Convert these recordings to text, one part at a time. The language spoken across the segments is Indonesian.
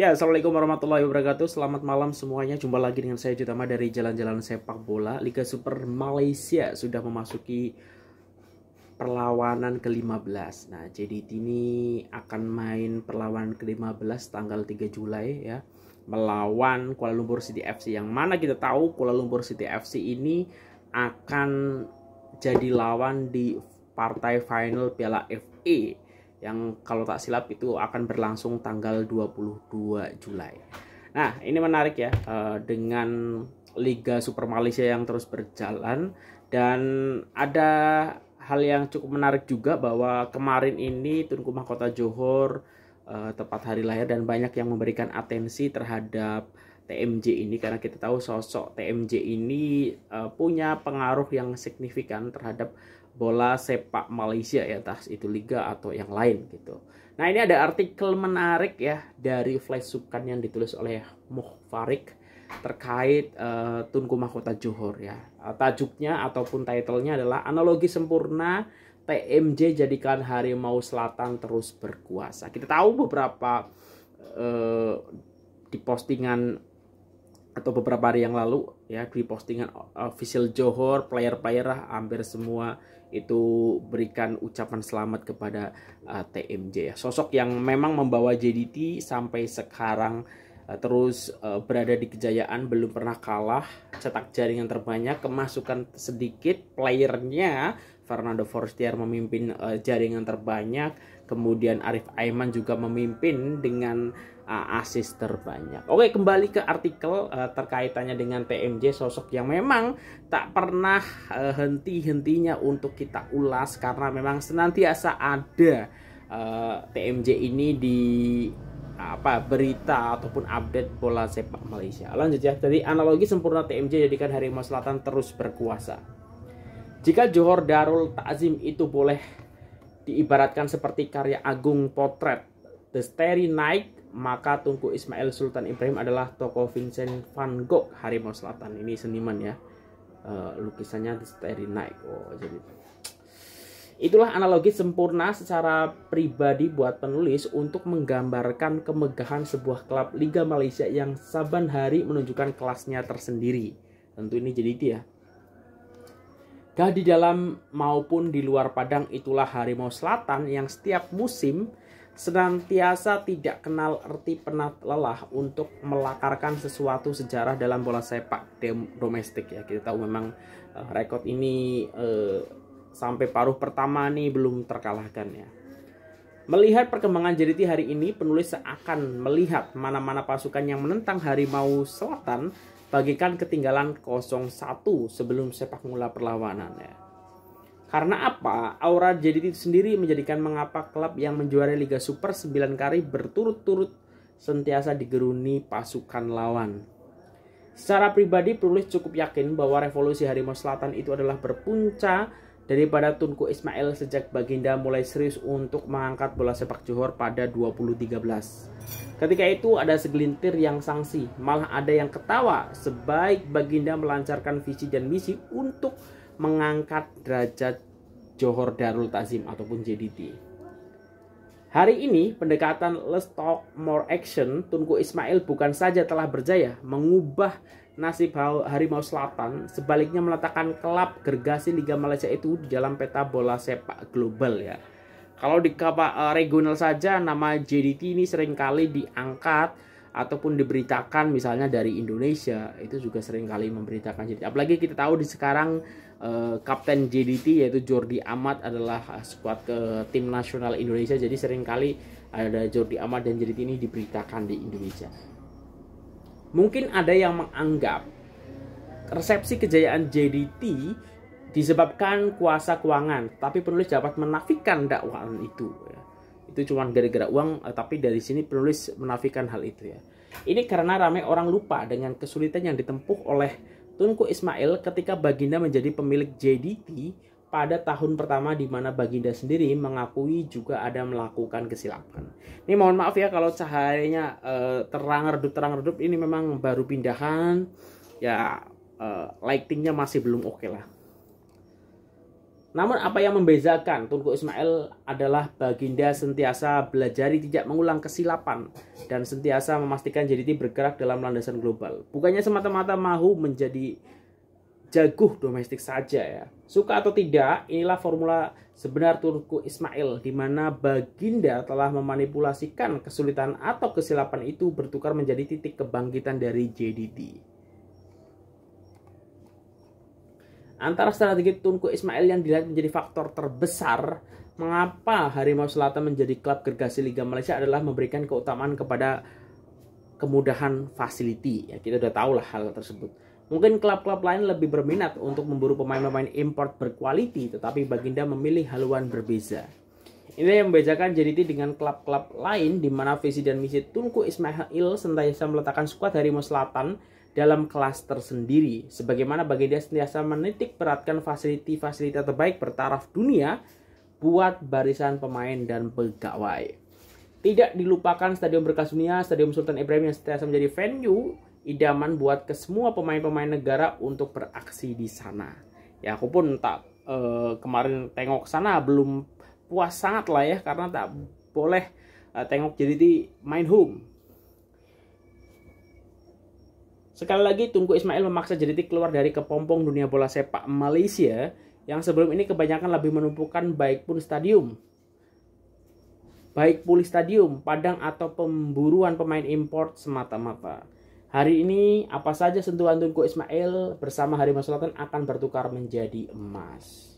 Ya, Assalamualaikum warahmatullahi wabarakatuh. Selamat malam semuanya. Jumpa lagi dengan saya Jutama dari Jalan-Jalan Sepak Bola. Liga Super Malaysia sudah memasuki perlawanan ke-15. Nah, jadi ini akan main perlawanan ke-15 tanggal 3 Juli ya melawan Kuala Lumpur City FC yang mana kita tahu Kuala Lumpur City FC ini akan jadi lawan di partai final Piala FA yang kalau tak silap itu akan berlangsung tanggal 22 Julai. Nah, ini menarik ya eh, dengan Liga Super Malaysia yang terus berjalan dan ada hal yang cukup menarik juga bahwa kemarin ini Tunku Mahkota Johor eh, tepat hari lahir dan banyak yang memberikan atensi terhadap TMJ ini karena kita tahu sosok TMJ ini eh, punya pengaruh yang signifikan terhadap bola sepak Malaysia ya tas itu liga atau yang lain gitu. Nah ini ada artikel menarik ya dari Flash Subkan yang ditulis oleh Moh Farik terkait uh, Tunku Mahkota Johor ya. Uh, tajuknya ataupun titlenya adalah analogi sempurna TMJ jadikan harimau selatan terus berkuasa. Kita tahu beberapa uh, di postingan atau beberapa hari yang lalu ya di postingan official Johor player-player lah hampir semua itu berikan ucapan selamat kepada uh, eh, TMJ ya sosok yang memang membawa JDT sampai sekarang uh, terus uh, berada di kejayaan belum pernah kalah cetak jaringan terbanyak kemasukan sedikit playernya Fernando Forestier memimpin uh, jaringan terbanyak kemudian Arif Aiman juga memimpin dengan uh, asis terbanyak. Oke, kembali ke artikel uh, terkaitannya dengan TMJ sosok yang memang tak pernah uh, henti-hentinya untuk kita ulas karena memang senantiasa ada uh, eh, TMJ ini di apa berita ataupun update bola sepak Malaysia. Lanjut ya. Jadi analogi sempurna TMJ jadikan Harimau Selatan terus berkuasa. Jika Johor Darul Takzim itu boleh diibaratkan seperti karya agung potret The Starry Night, maka Tunku Ismail Sultan Ibrahim adalah tokoh Vincent van Gogh Harimau Selatan. Ini seniman ya. Uh, lukisannya Starry Night. Oh, jadi Itulah analogi sempurna secara pribadi buat penulis untuk menggambarkan kemegahan sebuah klub Liga Malaysia yang saban hari menunjukkan kelasnya tersendiri. Tentu ini jadi dia. Gak di dalam maupun di luar Padang itulah Harimau Selatan yang setiap musim senantiasa tidak kenal erti penat lelah untuk melakarkan sesuatu sejarah dalam bola sepak domestik ya kita tahu memang uh, rekod ini uh, sampai paruh pertama nih belum terkalahkan ya Melihat perkembangan JDT hari ini, penulis seakan melihat mana-mana pasukan yang menentang Harimau Selatan bagikan ketinggalan 0-1 sebelum sepak mula perlawanan ya. Karena apa? Aura JDT itu sendiri menjadikan mengapa klub yang menjuarai Liga Super 9 kali berturut-turut sentiasa digeruni pasukan lawan. Secara pribadi, penulis cukup yakin bahwa revolusi Harimau Selatan itu adalah berpunca daripada Tunku Ismail sejak Baginda mulai serius untuk mengangkat bola sepak Johor pada 2013. Ketika itu ada segelintir yang sangsi, malah ada yang ketawa sebaik Baginda melancarkan visi dan misi untuk mengangkat derajat Johor Darul Tazim ataupun JDT. Hari ini pendekatan Let's Talk More Action Tunku Ismail bukan saja telah berjaya mengubah nasib Harimau Selatan, sebaliknya meletakkan klub gergasi Liga Malaysia itu di dalam peta bola sepak global ya. Kalau di eh, regional saja nama JDT ini seringkali diangkat ataupun diberitakan misalnya dari Indonesia itu juga sering kali memberitakan JDT. Apalagi kita tahu di sekarang eh, kapten JDT yaitu Jordi Amat adalah eh, skuad ke tim nasional Indonesia. Jadi sering kali ada Jordi Amat dan JDT ini diberitakan di Indonesia. Mungkin ada yang menganggap resepsi kejayaan JDT disebabkan kuasa keuangan, tapi penulis dapat menafikan dakwaan itu. Ya itu cuma gara-gara uang eh, tapi dari sini penulis menafikan hal itu ya ini karena ramai orang lupa dengan kesulitan yang ditempuh oleh Tunku Ismail ketika Baginda menjadi pemilik JDT pada tahun pertama di mana Baginda sendiri mengakui juga ada melakukan kesilapan. Ini mohon maaf ya kalau cahayanya uh, eh, terang redup terang redup ini memang baru pindahan ya uh, lightingnya masih belum oke okay lah. Namun apa yang membezakan Tunku Ismail adalah Baginda sentiasa belajar tidak mengulang kesilapan dan sentiasa memastikan JDT bergerak dalam landasan global. Bukannya semata-mata mau menjadi jaguh domestik saja ya. Suka atau tidak, inilah formula sebenar Tunku Ismail di mana Baginda telah memanipulasikan kesulitan atau kesilapan itu bertukar menjadi titik kebangkitan dari JDT. Antara strategi Tunku Ismail yang dilihat menjadi faktor terbesar mengapa Harimau Selatan menjadi klub gergasi Liga Malaysia adalah memberikan keutamaan kepada kemudahan fasiliti. Ya, kita udah tahu lah hal tersebut. Mungkin klub-klub lain lebih berminat untuk memburu pemain-pemain import berkualiti, tetapi Baginda memilih haluan berbeza. Ini yang membedakan JDT dengan klub-klub lain di mana visi dan misi Tunku Ismail sentiasa meletakkan skuad Harimau Selatan dalam kelas tersendiri, sebagaimana Baginda senantiasa menitik beratkan fasiliti-fasiliti terbaik bertaraf dunia buat barisan pemain dan pegawai. Tidak dilupakan Stadion Berkas Dunia, Stadion Sultan Ibrahim yang senantiasa menjadi venue idaman buat ke semua pemain-pemain negara untuk beraksi di sana. Ya aku pun tak eh, kemarin tengok sana belum puas sangat lah ya karena tak boleh eh, tengok jadi di main home Sekali lagi Tunku Ismail memaksa Jelitik keluar dari kepompong dunia bola sepak Malaysia yang sebelum ini kebanyakan lebih menumpukan baik pun stadium. Baik pulih stadium, padang atau pemburuan pemain import semata-mata. Hari ini apa saja sentuhan Tunku Ismail bersama Harimau Selatan akan bertukar menjadi emas.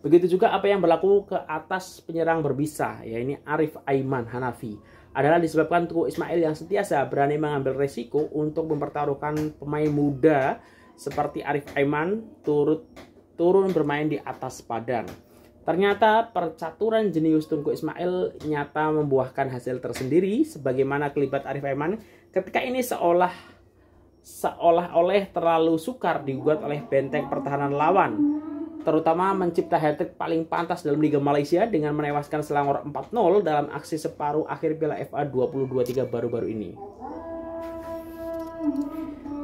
Begitu juga apa yang berlaku ke atas penyerang berbisa, ya ini Arif Aiman Hanafi adalah disebabkan Tuku Ismail yang setiasa berani mengambil resiko untuk mempertaruhkan pemain muda seperti Arif Aiman turut turun bermain di atas padang. Ternyata percaturan jenius Tunku Ismail nyata membuahkan hasil tersendiri sebagaimana kelibat Arif Aiman ketika ini seolah seolah-olah terlalu sukar digugat oleh benteng pertahanan lawan terutama mencipta hat-trick paling pantas dalam Liga Malaysia dengan menewaskan Selangor 4-0 dalam aksi separuh akhir Piala FA 2023 baru-baru ini.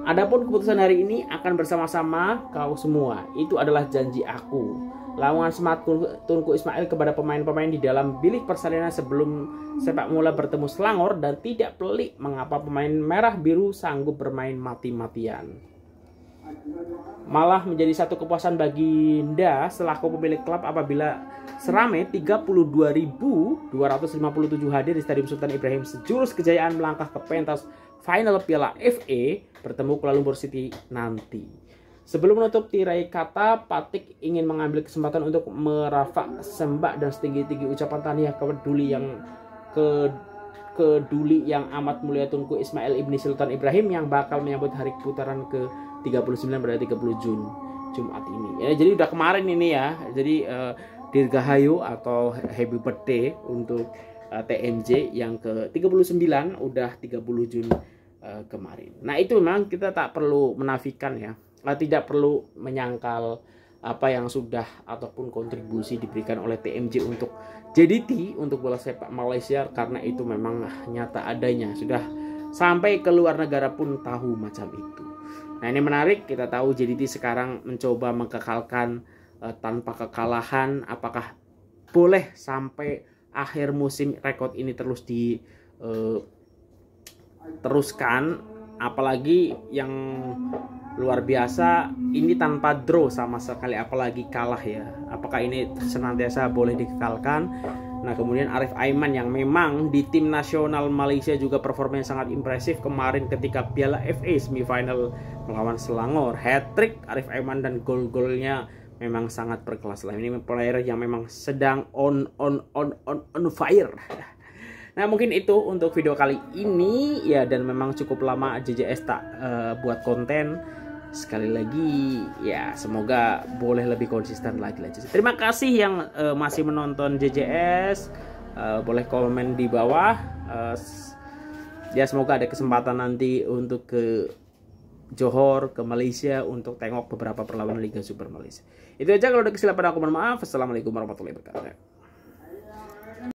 Adapun keputusan hari ini akan bersama-sama kau semua. Itu adalah janji aku. Lawangan semangat Tunku Ismail kepada pemain-pemain di dalam bilik persalinan sebelum sepak bola bertemu Selangor dan tidak pelik mengapa pemain merah biru sanggup bermain mati-matian malah menjadi satu kepuasan bagi baginda selaku pemilik klub apabila serame 32.257 hadir di Stadium Sultan Ibrahim sejurus kejayaan melangkah ke pentas final Piala FA bertemu Kuala Lumpur City nanti. Sebelum menutup tirai kata, Patik ingin mengambil kesempatan untuk merafak sembak dan setinggi-tinggi ucapan tahniah keduli yang ke keduli yang amat mulia Tunku Ismail Ibni Sultan Ibrahim yang bakal menyambut hari putaran ke 39 pada 30 Jun Jumat ini. Ya, jadi udah kemarin ini ya. Jadi uh, Dirgahayu atau Happy Birthday untuk uh, eh, TMJ yang ke 39 udah 30 Jun uh, kemarin. Nah, itu memang kita tak perlu menafikan ya. Nah, tidak perlu menyangkal apa yang sudah ataupun kontribusi diberikan oleh TMJ untuk JDT untuk bola sepak Malaysia karena itu memang nyata adanya sudah sampai ke luar negara pun tahu macam itu. Nah ini menarik, kita tahu JDT sekarang mencoba mengkekalkan uh, tanpa kekalahan. Apakah boleh sampai akhir musim rekod ini terus diteruskan eh, uh, Apalagi yang luar biasa ini tanpa draw sama sekali apalagi kalah ya apakah ini senantiasa boleh dikekalkan Nah kemudian Arif Aiman yang memang di tim nasional Malaysia juga performanya sangat impresif kemarin ketika Piala FA semifinal melawan Selangor. Hat trick Arif Aiman dan gol-golnya memang sangat berkelas lah. Ini player yang memang sedang on on on on on fire. Nah mungkin itu untuk video kali ini ya dan memang cukup lama JJS tak uh, buat konten sekali lagi ya semoga boleh lebih konsisten lagi lagi terima kasih yang uh, masih menonton JJS uh, eh, boleh komen di bawah uh, ya semoga ada kesempatan nanti untuk ke Johor ke Malaysia untuk tengok beberapa perlawanan Liga Super Malaysia itu aja kalau ada kesilapan aku mohon maaf assalamualaikum warahmatullahi wabarakatuh